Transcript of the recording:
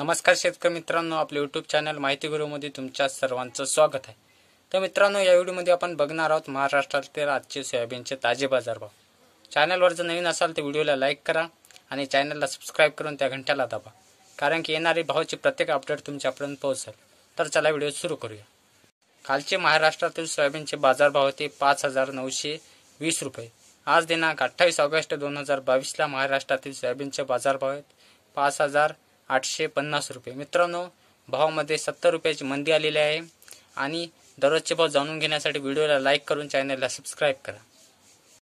नमस्कार शेतकरी मित्रांनो आपले युट्यूब चॅनल माहिती गुरुमध्ये तुमच्या सर्वांचं स्वागत आहे तर मित्रांनो या व्हिडिओमध्ये आपण बघणार आहोत महाराष्ट्रातील आजचे सोयाबीनचे ताजे बाजारभाव चॅनलवर जर नवीन असाल तर व्हिडिओला लाईक करा आणि चॅनलला सबस्क्राईब करून त्या घंट्याला दाबा कारण की येणारे भावाची प्रत्येक अपडेट तुमच्यापर्यंत पोहोचेल तर चला व्हिडिओ सुरू करूया कालचे महाराष्ट्रातील सोयाबीनचे बाजारभाव होते पाच हजार नऊशे वीस रुपये आज दिनांक अठ्ठावीस ऑगस्ट दोन हजार बावीसला महाराष्ट्रातील सोयाबीनचे बाजारभाव आहेत पाच हजार आठशे पन्नास रुपये मित्रांनो भावामध्ये सत्तर रुपयाची मंदी आलेली आहे आणि दररोजचे भाव जाणून घेण्यासाठी व्हिडिओला लाईक करून चॅनलला सबस्क्राईब करा